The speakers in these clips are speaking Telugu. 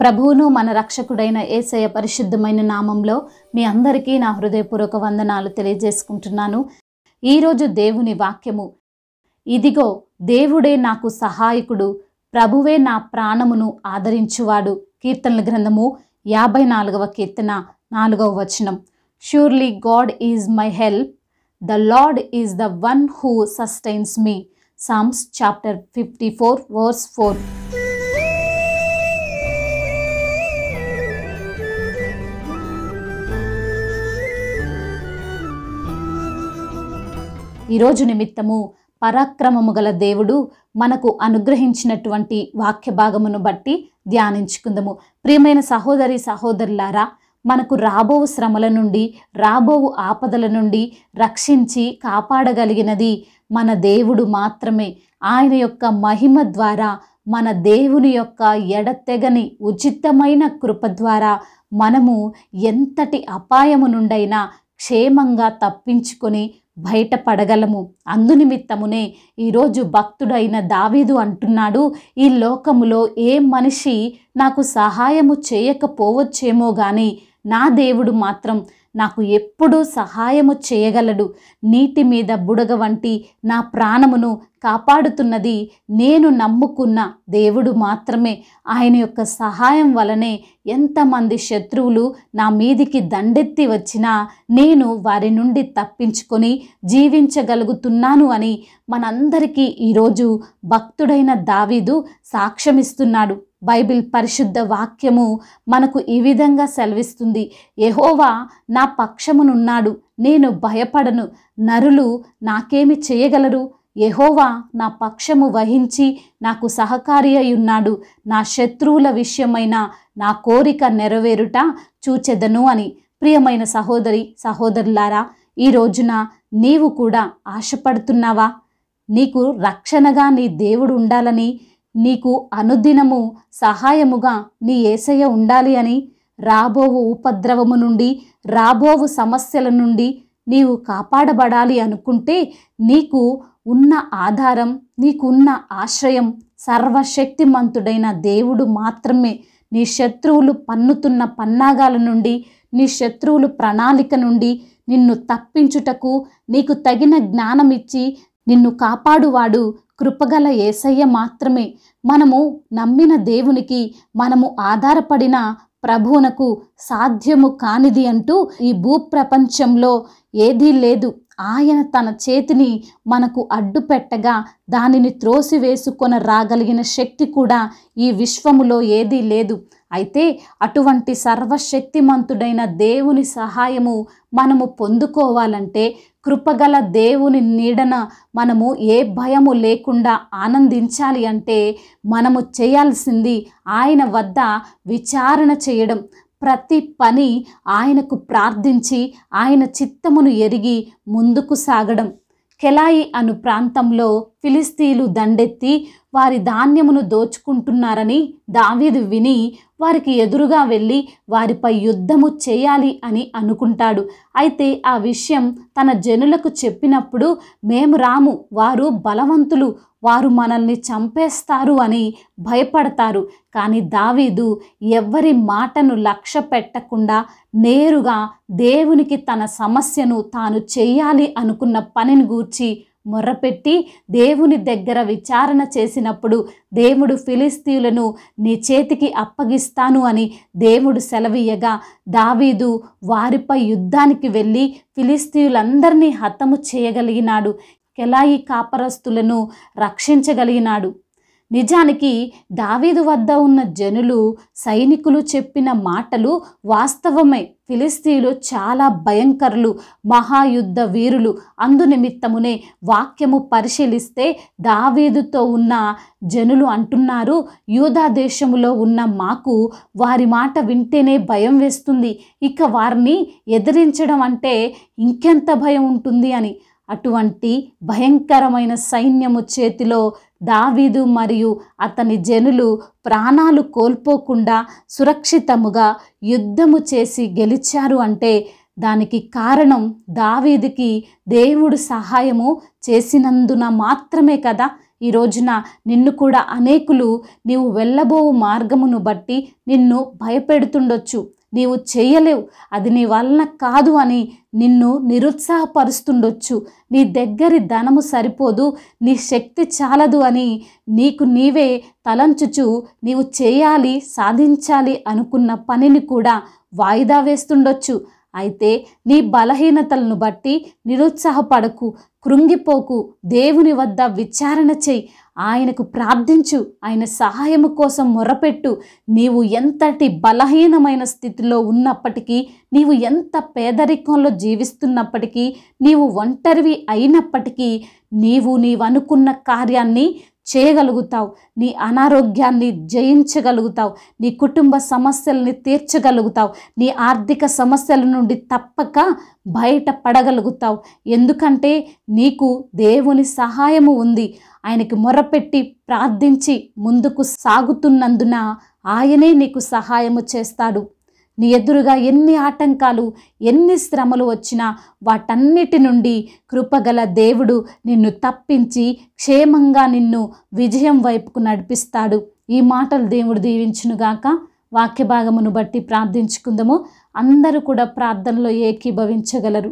ప్రభువును మన రక్షకుడైన ఏసయ పరిశుద్ధమైన నామంలో మీ అందరికీ నా హృదయపూర్వక వందనాలు తెలియజేసుకుంటున్నాను ఈరోజు దేవుని వాక్యము ఇదిగో దేవుడే నాకు సహాయకుడు ప్రభువే నా ప్రాణమును ఆదరించువాడు కీర్తనల గ్రంథము యాభై నాలుగవ కీర్తన నాలుగవ వచనం surely God is my help the Lord is the one who sustains me Psalms chapter fifty four verse four ఈరోజు నిమిత్తము పరాక్రమము గల దేవుడు మనకు అనుగ్రహించినటువంటి వాక్య భాగమును బట్టి ధ్యానించుకుందాము ప్రియమైన సహోదరి సహోదరులారా మనకు రాబోవు శ్రమల నుండి రాబోవు ఆపదల నుండి రక్షించి కాపాడగలిగినది మన దేవుడు మాత్రమే ఆయన యొక్క మహిమ ద్వారా మన దేవుని యొక్క ఎడతెగని ఉచితమైన కృప ద్వారా మనము ఎంతటి అపాయము నుండైనా క్షేమంగా తప్పించుకొని బయటపడగలము అందునిమిత్తమునే ఈరోజు భక్తుడైన దావీదు అంటున్నాడు ఈ లోకములో ఏ మనిషి నాకు సహాయము చేయకపోవచ్చేమో కానీ నా దేవుడు మాత్రం నాకు ఎప్పుడూ సహాయము చేయగలడు నీటి మీద బుడగ వంటి నా ప్రాణమును కాపాడుతున్నది నేను నమ్ముకున్న దేవుడు మాత్రమే ఆయన యొక్క సహాయం వలనే ఎంతమంది శత్రువులు నా మీదికి దండెత్తి వచ్చినా నేను వారి నుండి తప్పించుకొని జీవించగలుగుతున్నాను అని మనందరికీ ఈరోజు భక్తుడైన దావీదు సాక్ష్యమిస్తున్నాడు బైబిల్ పరిశుద్ధ వాక్యము మనకు ఈ విధంగా సెలవిస్తుంది ఎహోవా నా పక్షమునున్నాడు నేను భయపడను నరులు నాకేమి చేయగలరు ఎహోవా నా పక్షము వహించి నాకు సహకారి ఉన్నాడు నా శత్రువుల విషయమైన నా కోరిక నెరవేరుట చూచెదను అని ప్రియమైన సహోదరి సహోదరులారా ఈ రోజున నీవు కూడా ఆశపడుతున్నావా నీకు రక్షణగా నీ దేవుడు ఉండాలని నీకు అనుదినము సహాయముగా నీ ఏసయ్య ఉండాలి అని రాబోవు ఉపద్రవము నుండి రాబోవు సమస్యల నుండి నీవు కాపాడబడాలి అనుకుంటే నీకు ఉన్న ఆధారం నీకున్న ఆశ్రయం సర్వశక్తిమంతుడైన దేవుడు మాత్రమే నీ శత్రువులు పన్నుతున్న పన్నాగాల నుండి నీ శత్రువులు ప్రణాళిక నుండి నిన్ను తప్పించుటకు నీకు తగిన జ్ఞానమిచ్చి నిన్ను కాపాడువాడు కృపగల ఏసయ్య మాత్రమే మనము నమ్మిన దేవునికి మనము ఆధారపడిన ప్రభువునకు సాధ్యము కానిది అంటూ ఈ భూప్రపంచంలో ఏదీ లేదు ఆయన తన చేతిని మనకు అడ్డుపెట్టగా దానిని వేసుకొని రాగలిగిన శక్తి కూడా ఈ విశ్వములో ఏదీ లేదు అయితే అటువంటి సర్వశక్తిమంతుడైన దేవుని సహాయము మనము పొందుకోవాలంటే కృపగల దేవుని నీడన మనము ఏ భయము లేకుండా ఆనందించాలి అంటే మనము చేయాల్సింది ఆయన వద్ద విచారణ చేయడం ప్రతి పని ఆయనకు ప్రార్థించి ఆయన చిత్తమును ఎరిగి ముందుకు సాగడం కెలాయి అను ప్రాంతంలో ఫిలిస్తీలు దండెత్తి వారి ధాన్యమును దోచుకుంటున్నారని దావీదు విని వారికి ఎదురుగా వెళ్ళి వారిపై యుద్ధము చేయాలి అని అనుకుంటాడు అయితే ఆ విషయం తన జనులకు చెప్పినప్పుడు మేము రాము వారు బలవంతులు వారు మనల్ని చంపేస్తారు అని భయపడతారు కానీ దావీదు ఎవ్వరి మాటను లక్ష్య పెట్టకుండా నేరుగా దేవునికి తన సమస్యను తాను చేయాలి అనుకున్న పనిని గూర్చి మొర్రపెట్టి దేవుని దగ్గర విచారణ చేసినప్పుడు దేవుడు ఫిలిస్తీయులను నీ చేతికి అప్పగిస్తాను అని దేవుడు సెలవీయగా దావీదు వారిపై యుద్ధానికి వెళ్ళి ఫిలిస్తీయులందరినీ హతము చేయగలిగినాడు కెలాయి కాపరస్తులను రక్షించగలిగినాడు నిజానికి దావీదు వద్ద ఉన్న జనులు సైనికులు చెప్పిన మాటలు వాస్తవమే ఫిలిస్తీన్లు చాలా భయంకరులు మహాయుద్ధ వీరులు అందునిమిత్తమునే వాక్యము పరిశీలిస్తే దావీదుతో ఉన్న జనులు అంటున్నారు యూదా దేశములో ఉన్న మాకు వారి మాట వింటేనే భయం వేస్తుంది ఇక వారిని ఎదిరించడం అంటే ఇంకెంత భయం ఉంటుంది అని అటువంటి భయంకరమైన సైన్యము చేతిలో దావీదు మరియు అతని జనులు ప్రాణాలు కోల్పోకుండా సురక్షితముగా యుద్ధము చేసి గెలిచారు అంటే దానికి కారణం దావీదికి దేవుడు సహాయము చేసినందున మాత్రమే కదా ఈ రోజున నిన్ను కూడా అనేకులు నీవు వెళ్ళబో మార్గమును బట్టి నిన్ను భయపెడుతుండొచ్చు నీవు చేయలేవు అది నీ వలన కాదు అని నిన్ను నిరుత్సాహపరుస్తుండొచ్చు నీ దగ్గరి ధనము సరిపోదు నీ శక్తి చాలదు అని నీకు నీవే తలంచుచు నీవు చేయాలి సాధించాలి అనుకున్న పనిని కూడా వాయిదా వేస్తుండొచ్చు అయితే నీ బలహీనతలను బట్టి నిరుత్సాహపడకు కృంగిపోకు దేవుని వద్ద విచారణ చెయ్యి ఆయనకు ప్రార్థించు ఆయన సహాయము కోసం మొరపెట్టు నీవు ఎంతటి బలహీనమైన స్థితిలో ఉన్నప్పటికీ నీవు ఎంత పేదరికంలో జీవిస్తున్నప్పటికీ నీవు ఒంటరివి అయినప్పటికీ నీవు నీవనుకున్న కార్యాన్ని చేయగలుగుతావు నీ అనారోగ్యాన్ని జయించగలుగుతావు నీ కుటుంబ సమస్యల్ని తీర్చగలుగుతావు నీ ఆర్థిక సమస్యల నుండి తప్పక బయటపడగలుగుతావు ఎందుకంటే నీకు దేవుని సహాయము ఉంది ఆయనకి మొరపెట్టి ప్రార్థించి ముందుకు సాగుతున్నందున ఆయనే నీకు సహాయము చేస్తాడు నీ ఎదురుగా ఎన్ని ఆటంకాలు ఎన్ని శ్రమలు వచ్చినా వాటన్నిటి నుండి కృపగల దేవుడు నిన్ను తప్పించి క్షేమంగా నిన్ను విజయం వైపుకు నడిపిస్తాడు ఈ మాటలు దేవుడు దీవించునుగాక వాక్య భాగమును బట్టి ప్రార్థించుకుందాము అందరూ కూడా ప్రార్థనలో ఏకీభవించగలరు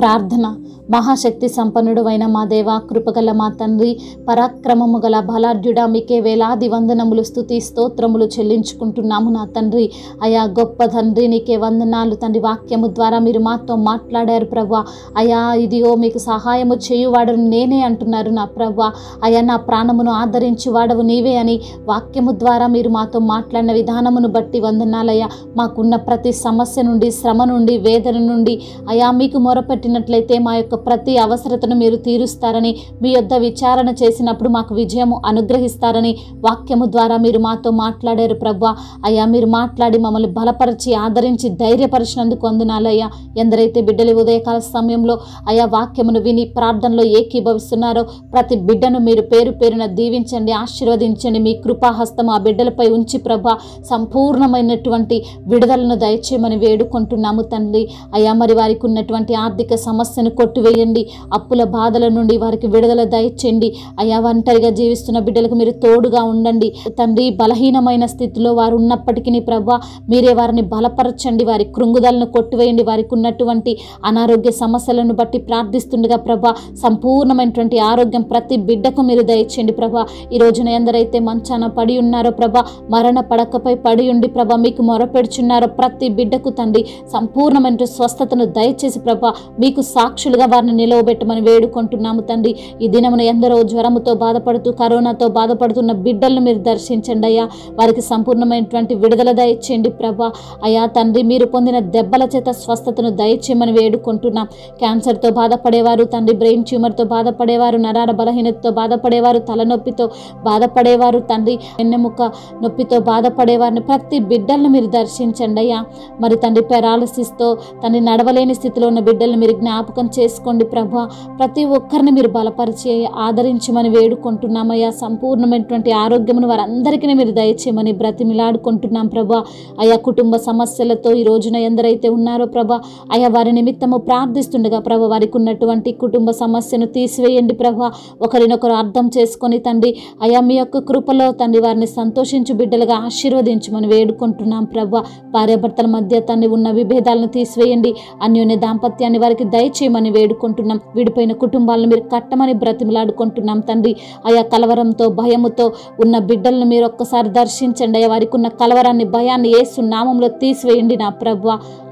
ప్రార్థన మహాశక్తి సంపన్నుడు అయిన మా దేవ కృపగల మా తండ్రి పరాక్రమము గల బలార్జుడా మీకే వేలాది వందనములు స్థుతి స్తోత్రములు చెల్లించుకుంటున్నాము నా తండ్రి అయా గొప్ప తండ్రి నీకే వందనాలు తండ్రి వాక్యము ద్వారా మీరు మాతో మాట్లాడారు ప్రభా అయా ఇదిగో మీకు సహాయము చేయువాడు నేనే అంటున్నారు నా ప్రభా అయా నా ప్రాణమును ఆదరించి వాడవు నీవే అని వాక్యము ద్వారా మీరు మాతో మాట్లాడిన విధానమును బట్టి వందనాలయ్యా మాకున్న ప్రతి సమస్య నుండి శ్రమ నుండి వేదన నుండి అయా మీకు మొరపెట్టినట్లయితే మా యొక్క ప్రతి అవసరతను మీరు తీరుస్తారని మీ యొద్ విచారణ చేసినప్పుడు మాకు విజయము అనుగ్రహిస్తారని వాక్యము ద్వారా మీరు మాతో మాట్లాడారు ప్రభు అయ్యా మీరు మాట్లాడి మమ్మల్ని బలపరిచి ఆదరించి ధైర్యపరిచినందుకు అందునాలయ్యా ఎందరైతే బిడ్డలు ఉదయకాల సమయంలో అయా వాక్యమును విని ప్రార్థనలో ఏకీభవిస్తున్నారో ప్రతి బిడ్డను మీరు పేరు పేరున దీవించండి ఆశీర్వదించండి మీ కృపాహస్తం ఆ బిడ్డలపై ఉంచి ప్రభ సంపూర్ణమైనటువంటి విడుదలను దయచేయమని వేడుకుంటున్నాము తండ్రి అయా మరి వారికి ఉన్నటువంటి ప్రతి ఆర్థిక సమస్యను కొట్టివేయండి అప్పుల బాధల నుండి వారికి విడుదల దయచేయండి అయా ఒంటరిగా జీవిస్తున్న బిడ్డలకు మీరు తోడుగా ఉండండి తండ్రి బలహీనమైన స్థితిలో వారు ఉన్నప్పటికీ ప్రవ్వ మీరే వారిని బలపరచండి వారి కృంగుదలను కొట్టివేయండి వారికి ఉన్నటువంటి అనారోగ్య సమస్యలను బట్టి ప్రార్థిస్తుండగా ప్రభా సంపూర్ణమైనటువంటి ఆరోగ్యం ప్రతి బిడ్డకు మీరు దయచేయండి ప్రభా ఈ రోజున ఎందరైతే మంచాన పడి ఉన్నారో ప్రభా మరణ పడకపై పడి ఉండి ప్రభా మీకు మొరపెడుచున్నారో ప్రతి బిడ్డకు తండ్రి సంపూర్ణమైన స్వస్థతను దయచేసి ప్రభ ప్రభ మీకు సాక్షులుగా వారిని నిలవబెట్టమని వేడుకుంటున్నాము తండ్రి ఈ దినమున ఎందరో జ్వరముతో బాధపడుతూ కరోనాతో బాధపడుతున్న బిడ్డలను మీరు దర్శించండి అయ్యా వారికి సంపూర్ణమైనటువంటి విడుదల దయచేయండి ప్రభ అయా తండ్రి మీరు పొందిన దెబ్బల చేత స్వస్థతను దయచేయమని వేడుకుంటున్నాం క్యాన్సర్తో బాధపడేవారు తండ్రి బ్రెయిన్ ట్యూమర్తో బాధపడేవారు నరాల బలహీనతతో బాధపడేవారు తలనొప్పితో బాధపడేవారు తండ్రి వెన్నెముక నొప్పితో బాధపడేవారిని ప్రతి బిడ్డలను మీరు దర్శించండి అయ్యా మరి తండ్రి పెరాలసిస్తో తండ్రి నడవలేని స్థితిలో ఉన్న బిడ్డలను మీరు జ్ఞాపకం చేసుకోండి ప్రభా ప్రతి ఒక్కరిని మీరు బలపరిచి ఆదరించమని వేడుకుంటున్నామయ్యా సంపూర్ణమైనటువంటి ఆరోగ్యమును వారందరికీ మీరు దయచేయమని బ్రతిమిలాడుకుంటున్నాం ప్రభా అయా కుటుంబ సమస్యలతో ఈ రోజున ఎందరైతే ఉన్నారో ప్రభ అయా వారి నిమిత్తము ప్రార్థిస్తుండగా ప్రభ వారికి ఉన్నటువంటి కుటుంబ సమస్యను తీసివేయండి ప్రభ ఒకరినొకరు అర్థం చేసుకొని తండ్రి అయా మీ యొక్క కృపలో తండ్రి వారిని సంతోషించు బిడ్డలుగా ఆశీర్వదించమని వేడుకుంటున్నాం ప్రభ భార్యాభర్తల మధ్య తండ్రి ఉన్న విభేదాలను తీసివేయండి అన్యోన్య దాంపత్య సామర్థ్యాన్ని వారికి దయచేయమని వేడుకుంటున్నాం విడిపోయిన కుటుంబాలను మీరు కట్టమని బ్రతిమలాడుకుంటున్నాం తండ్రి ఆయా కలవరంతో భయముతో ఉన్న బిడ్డలను మీరు ఒక్కసారి దర్శించండి అయ్యా వారికి ఉన్న కలవరాన్ని భయాన్ని ఏసు నామంలో తీసివేయండి నా ప్రభు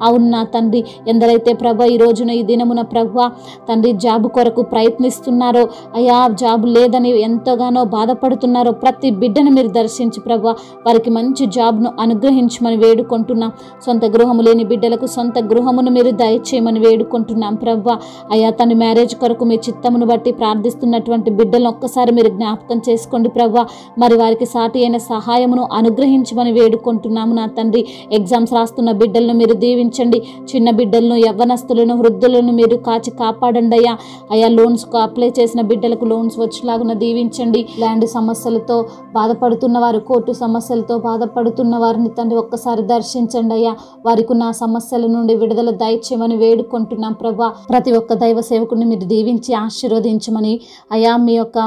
అవున్న తండ్రి ఎందరైతే ప్రభ ఈ రోజున ఈ దినమున ప్రభు తండ్రి జాబ్ కొరకు ప్రయత్నిస్తున్నారో అయ్యా జాబ్ లేదని ఎంతగానో బాధపడుతున్నారో ప్రతి బిడ్డను మీరు దర్శించి ప్రభు వారికి మంచి జాబ్ను అనుగ్రహించమని వేడుకుంటున్నాం సొంత గృహము లేని బిడ్డలకు సొంత గృహమును మీరు దయచేయమని వేడు వేడుకుంటున్నాం ప్రవ్వ అయ్యా తన మ్యారేజ్ కొరకు మీ చిత్తమును బట్టి ప్రార్థిస్తున్నటువంటి బిడ్డలను ఒక్కసారి మీరు జ్ఞాపకం చేసుకోండి ప్రవ్వ మరి వారికి సాటి అయిన సహాయమును అనుగ్రహించమని వేడుకుంటున్నాము నా తండ్రి ఎగ్జామ్స్ రాస్తున్న బిడ్డలను మీరు దీవించండి చిన్న బిడ్డలను యవ్వనస్తులను వృద్ధులను మీరు కాచి కాపాడండి అయ్యా అయ్యా లోన్స్కు అప్లై చేసిన బిడ్డలకు లోన్స్ వచ్చేలాగున దీవించండి ల్యాండ్ సమస్యలతో బాధపడుతున్న వారు కోర్టు సమస్యలతో బాధపడుతున్న వారిని తండ్రి ఒక్కసారి దర్శించండి అయ్యా వారికి నా సమస్యల నుండి విడుదల దయచేయమని వేడుకుంటున్నాను వేడుకుంటున్నాం ప్రభా ప్రతి ఒక్క దైవ సేవకుని మీరు దీవించి ఆశీర్వదించమని అయా మీ యొక్క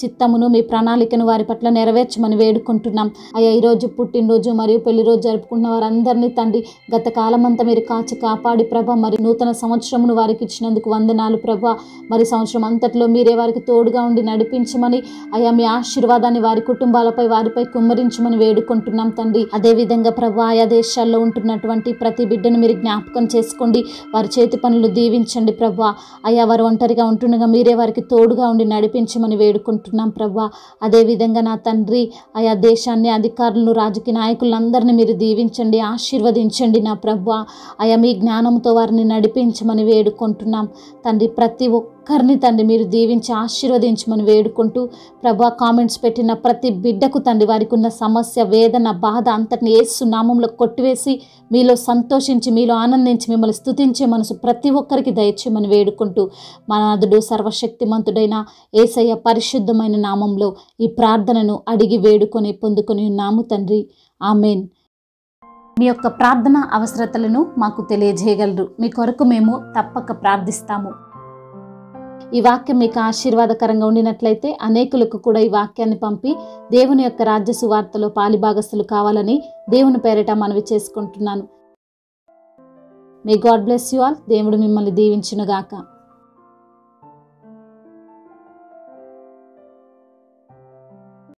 చిత్తమును మీ ప్రణాళికను వారి పట్ల నెరవేర్చమని వేడుకుంటున్నాం అయ్యా ఈరోజు పుట్టినరోజు మరియు పెళ్లిరోజు జరుపుకుంటున్న వారందరినీ తండ్రి గత కాలమంతా మీరు కాచి కాపాడి ప్రభ మరి నూతన సంవత్సరమును వారికి ఇచ్చినందుకు వందనాలు ప్రభ మరి సంవత్సరం అంతట్లో మీరే వారికి తోడుగా ఉండి నడిపించమని అయ్యా మీ ఆశీర్వాదాన్ని వారి కుటుంబాలపై వారిపై కుమ్మరించమని వేడుకుంటున్నాం తండ్రి అదేవిధంగా ప్రభ ఆయా దేశాల్లో ఉంటున్నటువంటి ప్రతి బిడ్డను మీరు జ్ఞాపకం చేసుకోండి వారి చేతి పనులు దీవించండి ప్రభ అయ్యా వారు ఒంటరిగా ఉంటుండగా మీరే వారికి తోడుగా ఉండి నడిపించమని వేడుకుంటున్నాం వేడుకుంటున్నాం ప్రభా అదేవిధంగా నా తండ్రి ఆయా దేశాన్ని అధికారులను రాజకీయ నాయకులందరినీ మీరు దీవించండి ఆశీర్వదించండి నా ప్రభా ఆయా మీ జ్ఞానంతో వారిని నడిపించమని వేడుకుంటున్నాం తండ్రి ప్రతి ఒక్క ఒక్కరిని తండ్రి మీరు దీవించి ఆశీర్వదించమని వేడుకుంటూ ప్రభా కామెంట్స్ పెట్టిన ప్రతి బిడ్డకు తండ్రి వారికి ఉన్న సమస్య వేదన బాధ అంతటిని ఏసు నామంలో కొట్టివేసి మీలో సంతోషించి మీలో ఆనందించి మిమ్మల్ని స్థుతించే మనసు ప్రతి ఒక్కరికి దయచేయమని వేడుకుంటూ మనాథుడు సర్వశక్తిమంతుడైన ఏసయ్య పరిశుద్ధమైన నామంలో ఈ ప్రార్థనను అడిగి వేడుకొని పొందుకొని ఉన్నాము తండ్రి ఆమెన్ మీ యొక్క ప్రార్థన అవసరతలను మాకు తెలియజేయగలరు మీ కొరకు మేము తప్పక ప్రార్థిస్తాము ఈ వాక్యం మీకు ఆశీర్వాదకరంగా ఉండినట్లయితే అనేకులకు కూడా ఈ వాక్యాన్ని పంపి దేవుని యొక్క రాజ్య సువార్తలో పాలిభాగస్తులు కావాలని దేవుని పేరిట మనవి చేసుకుంటున్నాను may God bless you all దేవుడు మిమ్మల్ని దీవించునుగాక